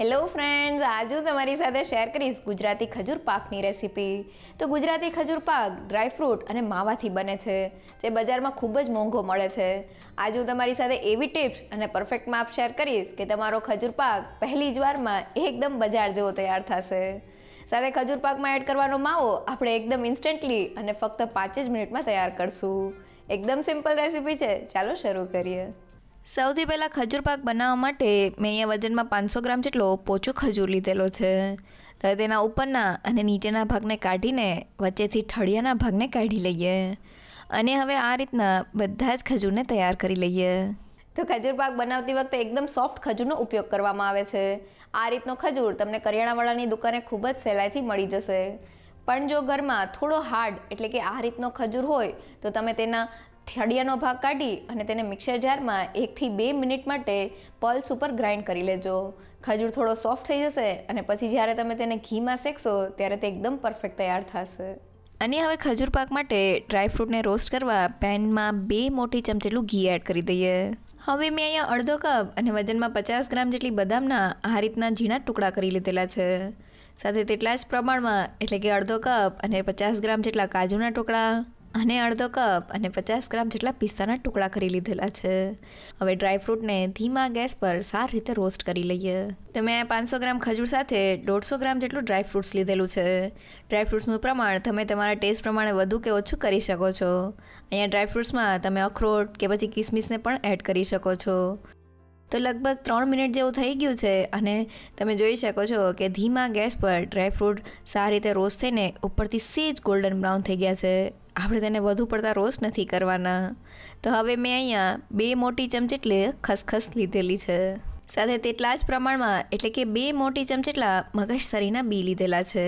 hello friends આજે હું તમારી સાથે શેર કરીશ ગુજરાતી ખજૂર પાકની રેસીપી તો ગુજરાતી ખજૂર પાક ડ્રાયફ્રૂટ અને માવાથી બને છે જે બજારમાં ખૂબ જ મોંઘો મળે છે આજે હું તમારી સાથે એવી ટિપ્સ અને પરફેક્ટ માપ શેર કરીશ કે તમારો ખજૂર પાક પહેલી જ વારમાં એકદમ બજાર જેવો તૈયાર થશે સાથે ખજૂર પાકમાં એડ કરવાનો માવો આપણે એકદમ ઇન્સ્ટન્ટલી અને ફક્ત પાંચ જ મિનિટમાં તૈયાર કરશું એકદમ સિમ્પલ રેસીપી છે ચાલો શરૂ કરીએ સૌથી પહેલાં ખજૂર પાક બનાવવા માટે મેં અહીંયા વજનમાં પાંચસો ગ્રામ જેટલો પોચો ખજૂર લીધેલો છે તો તેના ઉપરના અને નીચેના ભાગને કાઢીને વચ્ચેથી ઠળિયાના ભાગને કાઢી લઈએ અને હવે આ રીતના બધા જ ખજૂરને તૈયાર કરી લઈએ તો ખજૂર પાક બનાવતી વખતે એકદમ સોફ્ટ ખજૂરનો ઉપયોગ કરવામાં આવે છે આ રીતનો ખજૂર તમને કરિયાણાવાળાની દુકાને ખૂબ જ સહેલાઈથી મળી જશે પણ જો ઘરમાં થોડો હાર્ડ એટલે કે આ રીતનો ખજૂર હોય તો તમે તેના થડિયાનો ભાગ કાઢી અને તેને મિક્સર જારમાં એકથી બે મિનિટ માટે પલ્સ ઉપર ગ્રાઇન્ડ કરી લેજો ખજૂર થોડો સોફ્ટ થઈ જશે અને પછી જ્યારે તમે તેને ઘીમાં શેકશો ત્યારે તે એકદમ પરફેક્ટ તૈયાર થશે અને હવે ખજૂર પાક માટે ડ્રાયફ્રૂટને રોસ્ટ કરવા પેનમાં બે મોટી ચમચેલું ઘી એડ કરી દઈએ હવે મેં અહીંયા અડધો કપ અને વજનમાં પચાસ ગ્રામ જેટલી બદામના આ રીતના ઝીણા ટુકડા કરી લીધેલા છે સાથે તેટલા જ પ્રમાણમાં એટલે કે અડધો કપ અને પચાસ ગ્રામ જેટલા કાજુના ટુકડા અને અડધો કપ અને પચાસ ગ્રામ જેટલા પિસ્તાના ટુકડા કરી લીધેલા છે હવે ડ્રાયફ્રૂટને ધીમા ગેસ પર સારી રીતે રોસ્ટ કરી લઈએ તો મેં પાંચસો ગ્રામ ખજૂર સાથે દોઢસો ગ્રામ જેટલું ડ્રાયફ્રૂટ્સ લીધેલું છે ડ્રાયફ્રૂટ્સનું પ્રમાણ તમે તમારા ટેસ્ટ પ્રમાણે વધુ કે ઓછું કરી શકો છો અહીંયા ડ્રાયફ્રૂટ્સમાં તમે અખરોટ કે પછી કિસમિસને પણ એડ કરી શકો છો તો લગભગ ત્રણ મિનિટ જેવું થઈ ગયું છે અને તમે જોઈ શકો છો કે ધીમા ગેસ પર ડ્રાયફ્રૂટ સારી રીતે રોસ્ટ થઈને ઉપરથી સેજ ગોલ્ડન બ્રાઉન થઈ ગયા છે આપણે તેને વધુ પડતા રોસ્ટ નથી કરવાના તો હવે મેં અહીંયા બે મોટી ચમચેટલે ખસખસ લીધેલી છે સાથે તેટલા જ પ્રમાણમાં એટલે કે બે મોટી ચમચેટલા મગજસરીના બી લીધેલા છે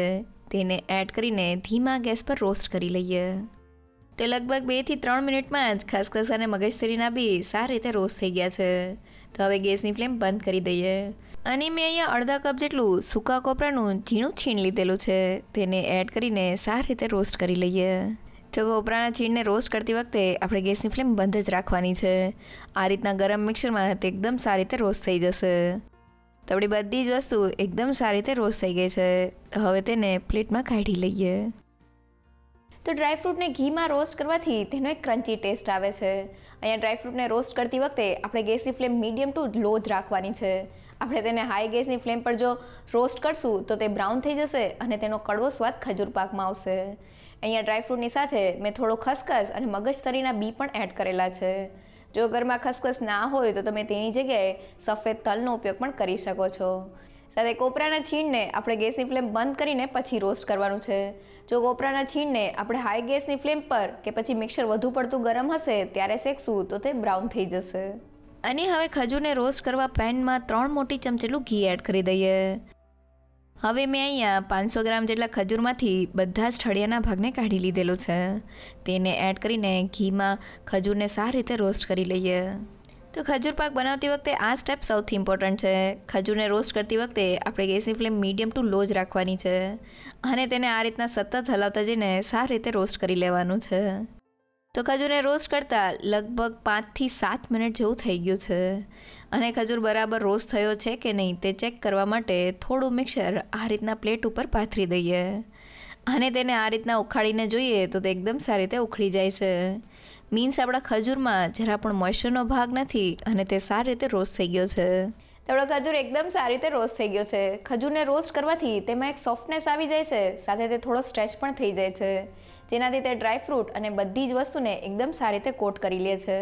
તેને એડ કરીને ધીમા ગેસ પર રોસ્ટ કરી લઈએ તો લગભગ બેથી ત્રણ મિનિટમાં જ ખસખસ અને મગજસરીના બી સારી રીતે રોસ્ટ થઈ ગયા છે તો હવે ગેસની ફ્લેમ બંધ કરી દઈએ અને મેં અહીંયા અડધા કપ જેટલું સૂકા કોપરાનું ઝીણું છીણ લીધેલું છે તેને એડ કરીને સારી રીતે રોસ્ટ કરી લઈએ તો કોપરાના ચીડને રોસ્ટ કરતી વખતે આપણે ગેસની ફ્લેમ બંધ જ રાખવાની છે આ રીતના ગરમ મિક્સરમાં તે એકદમ સારી રીતે રોસ્ટ થઈ જશે તો આપણી બધી જ વસ્તુ એકદમ સારી રીતે રોસ્ટ થઈ ગઈ છે હવે તેને પ્લેટમાં કાઢી લઈએ તો ડ્રાયફ્રૂટને ઘીમાં રોસ્ટ કરવાથી તેનો એક ક્રન્ચી ટેસ્ટ આવે છે અહીંયા ડ્રાયફ્રૂટને રોસ્ટ કરતી વખતે આપણે ગેસની ફ્લેમ મીડિયમ ટુ લો જ રાખવાની છે આપણે તેને હાઈ ગેસની ફ્લેમ પર જો રોસ્ટ કરશું તો તે બ્રાઉન થઈ જશે અને તેનો કડવો સ્વાદ ખજૂર પાકમાં આવશે અહીંયા ડ્રાયફ્રૂટની સાથે મેં થોડો ખસખસ અને મગજતરીના બી પણ એડ કરેલા છે જો ઘરમાં ખસખસ ના હોય તો તમે તેની જગ્યાએ સફેદ તલનો ઉપયોગ પણ કરી શકો છો સાથે કોપરાના છીણને આપણે ગેસની ફ્લેમ બંધ કરીને પછી રોસ્ટ કરવાનું છે જો કોપરાના છીણને આપણે હાઈ ગેસની ફ્લેમ પર કે પછી મિક્સર વધુ પડતું ગરમ હશે ત્યારે શેકશું તો તે બ્રાઉન થઈ જશે અને હવે ખજૂરને રોસ્ટ કરવા પેનમાં ત્રણ મોટી ચમચેલું ઘી એડ કરી દઈએ હવે મેં અહીંયા પાંચસો ગ્રામ જેટલા ખજૂરમાંથી બધા જ ઠળિયાના ભાગને કાઢી લીધેલો છે તેને એડ કરીને ઘીમાં ખજૂરને સારી રીતે રોસ્ટ કરી લઈએ તો ખજૂર પાક બનાવતી વખતે આ સ્ટેપ સૌથી ઇમ્પોર્ટન્ટ છે ખજૂરને રોસ્ટ કરતી વખતે આપણે ગેસની ફ્લેમ મીડિયમ ટુ લો જ રાખવાની છે અને તેને આ રીતના સતત હલાવતા જઈને સારી રીતે રોસ્ટ કરી લેવાનું છે તો ખજૂરને રોસ્ટ કરતાં લગભગ પાંચથી સાત મિનિટ જેવું થઈ ગયું છે અને ખજૂર બરાબર રોસ્ટ થયો છે કે નહીં તે ચેક કરવા માટે થોડું મિક્સર આ રીતના પ્લેટ ઉપર પાથરી દઈએ અને તેને આ રીતના ઉખાડીને જોઈએ તો તે એકદમ સારી રીતે ઉખડી જાય છે મીન્સ આપણા ખજૂરમાં જરા પણ મોઇશ્ચરનો ભાગ નથી અને તે સારી રીતે રોસ્ટ થઈ ગયો છે તેવડો ખજૂર એકદમ સારી રીતે રોસ્ટ થઈ ગયો છે ખજૂરને રોસ્ટ કરવાથી તેમાં એક સોફ્ટનેસ આવી જાય છે સાથે તે થોડો સ્ટ્રેચ પણ થઈ જાય છે જેનાથી તે ડ્રાયફ્રૂટ અને બધી જ વસ્તુને એકદમ સારી રીતે કોટ કરી લે છે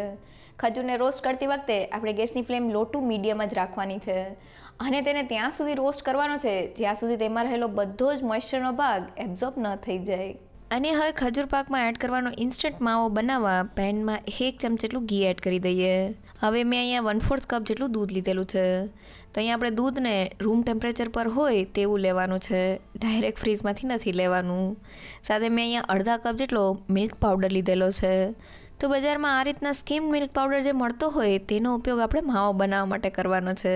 ખજૂરને રોસ્ટ કરતી વખતે આપણે ગેસની ફ્લેમ લો ટુ મીડિયમ જ રાખવાની છે અને તેને ત્યાં સુધી રોસ્ટ કરવાનો છે જ્યાં સુધી તેમાં રહેલો બધો જ મોઇશ્ચરનો ભાગ એબ્ઝોર્બ ન થઈ જાય અને હવે ખજૂર પાકમાં એડ કરવાનો ઇન્સ્ટન્ટ માવો બનાવવા પેનમાં એક ચમચેટલું ઘી એડ કરી દઈએ હવે મેં અહીંયા વન ફોર્થ કપ જેટલું દૂધ લીધેલું છે તો અહીંયા આપણે દૂધને રૂમ ટેમ્પરેચર પર હોય તેવું લેવાનું છે ડાયરેક્ટ ફ્રીજમાંથી નથી લેવાનું સાથે મેં અહીંયા અડધા કપ જેટલો મિલ્ક પાવડર લીધેલો છે તો બજારમાં આ રીતના સ્કીમ મિલ્ક પાવડર જે મળતો હોય તેનો ઉપયોગ આપણે માવો બનાવવા માટે કરવાનો છે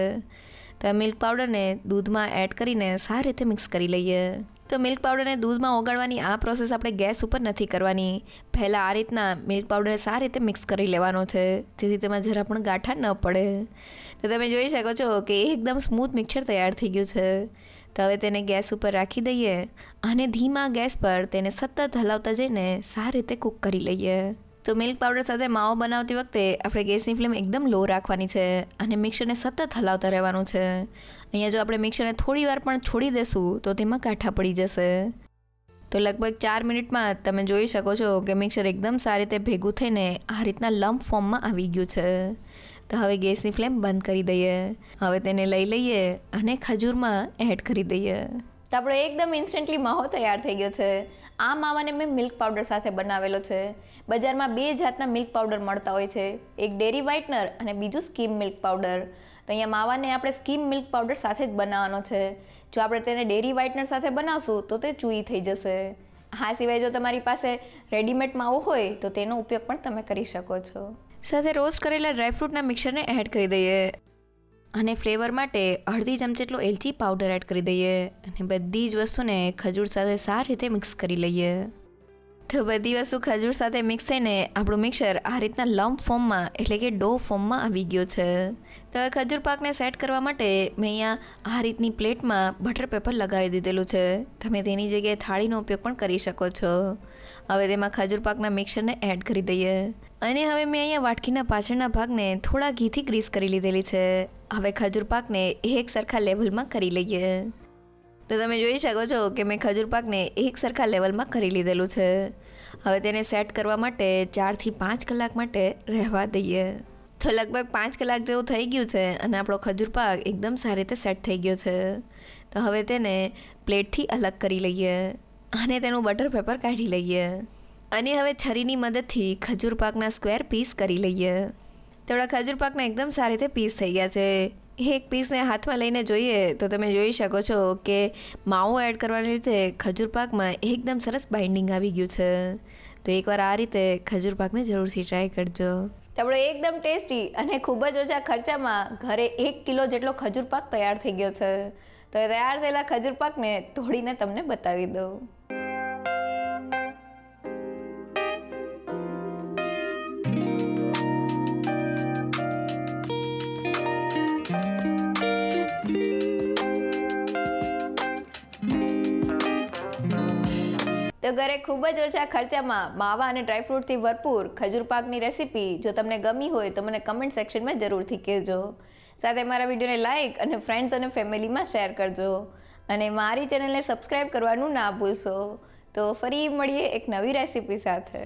તો મિલ્ક પાવડરને દૂધમાં એડ કરીને સારી રીતે મિક્સ કરી લઈએ તો મિલ્ક પાવડરને દૂધમાં ઓગાળવાની આ પ્રોસેસ આપણે ગેસ ઉપર નથી કરવાની પહેલાં આ રીતના મિલ્ક પાવડર સારી રીતે મિક્સ કરી લેવાનો છે જેથી તેમાં જરા પણ ગાંઠા ન પડે તો તમે જોઈ શકો છો કે એકદમ સ્મૂથ મિક્સર તૈયાર થઈ ગયું છે તો હવે તેને ગેસ ઉપર રાખી દઈએ અને ધીમા ગેસ પર તેને સતત હલાવતા જઈને સારી રીતે કૂક કરી લઈએ તો મિલ્ક પાવડર સાથે માવો બનાવતી વખતે આપણે ગેસની ફ્લેમ એકદમ લો રાખવાની છે અને મિક્સરને સતત હલાવતા રહેવાનું છે અહીંયા જો આપણે મિક્સરને થોડી વાર પણ છોડી દેશું તો તેમાં કાંઠા પડી જશે તો લગભગ ચાર મિનિટમાં તમે જોઈ શકો છો કે મિક્સર એકદમ સારી રીતે ભેગું થઈને આ રીતના લંબ ફોર્મમાં આવી ગયું છે તો હવે ગેસની ફ્લેમ બંધ કરી દઈએ હવે તેને લઈ લઈએ અને ખજૂરમાં એડ કરી દઈએ તો આપણો એકદમ ઇન્સ્ટન્ટલી માહો તૈયાર થઈ ગયો છે આ માવાને મેં મિલ્ક પાવડર સાથે બનાવેલો છે બજારમાં બે જાતના મિલ્ક પાવડર મળતા હોય છે એક ડેરી વ્હાઇટનર અને બીજું સ્કીમ મિલ્ક પાવડર તો અહીંયા માવાને આપણે સ્કીમ મિલ્ક પાવડર સાથે જ બનાવવાનો છે જો આપણે તેને ડેરી વ્હાઇટનર સાથે બનાવશું તો તે ચૂઈ થઈ જશે હા સિવાય જો તમારી પાસે રેડીમેડ માવો હોય તો તેનો ઉપયોગ પણ તમે કરી શકો છો સાથે રોસ્ટ કરેલા ડ્રાયફ્રૂટના મિક્સરને એડ કરી દઈએ અને ફ્લેવર માટે અડધી ચમચી જેટલો એલચી પાવડર એડ કરી દઈએ અને બધી જ વસ્તુને ખજૂર સાથે સારી રીતે મિક્સ કરી લઈએ તો બધી વસ્તુ ખજૂર સાથે મિક્સ થઈને આપણું મિક્સર આ રીતના લંબ ફોર્મમાં એટલે કે ડો ફોર્મમાં આવી ગયો છે તો હવે ખજૂર પાકને સેટ કરવા માટે મેં અહીંયા આ રીતની પ્લેટમાં બટર પેપર લગાવી દીધેલું છે તમે તેની જગ્યાએ થાળીનો ઉપયોગ પણ કરી શકો છો હવે તેમાં ખજૂર પાકના મિક્સરને એડ કરી દઈએ અને હવે મેં અહીંયા વાટકીના પાછળના ભાગને થોડા ઘીથી ગ્રીસ કરી લીધેલી છે હવે ખજૂર પાકને એક સરખા લેવલમાં કરી લઈએ તો તમે જોઈ શકો છો કે મેં ખજૂર પાકને એક સરખા લેવલમાં કરી લીધેલું છે હવે તેને સેટ કરવા માટે ચારથી પાંચ કલાક માટે રહેવા દઈએ તો લગભગ પાંચ કલાક જેવું થઈ ગયું છે અને આપણો ખજૂર પાક એકદમ સારી રીતે સેટ થઈ ગયો છે તો હવે તેને પ્લેટથી અલગ કરી લઈએ અને તેનું બટર પેપર કાઢી લઈએ અને હવે છરીની મદદથી ખજૂર પાકના સ્ક્વેર પીસ કરી લઈએ તેવડા ખજૂર પાકને એકદમ સારી રીતે પીસ થઈ ગયા છે એક પીસને હાથમાં લઈને જોઈએ તો તમે જોઈ શકો છો કે માવો એડ કરવાને લીધે ખજૂર પાકમાં એકદમ સરસ બાઇન્ડિંગ આવી ગયું છે તો એકવાર આ રીતે ખજૂર પાકને જરૂરથી ટ્રાય કરજો તેમણે એકદમ ટેસ્ટી અને ખૂબ જ ઓછા ખર્ચામાં ઘરે એક કિલો જેટલો ખજૂર પાક તૈયાર થઈ ગયો છે તો તૈયાર થયેલા ખજૂર પાકને તોડીને તમને બતાવી દઉં તો ઘરે ખૂબ જ ઓછા ખર્ચામાં માવા અને ડ્રાયફ્રૂટથી ભરપૂર ખજૂર પાકની રેસીપી જો તમને ગમી હોય તો મને કમેન્ટ સેક્શનમાં જરૂરથી કહેજો સાથે મારા વિડીયોને લાઇક અને ફ્રેન્ડ્સ અને ફેમિલીમાં શેર કરજો અને મારી ચેનલને સબસ્ક્રાઈબ કરવાનું ના ભૂલશો તો ફરી મળીએ એક નવી રેસીપી સાથે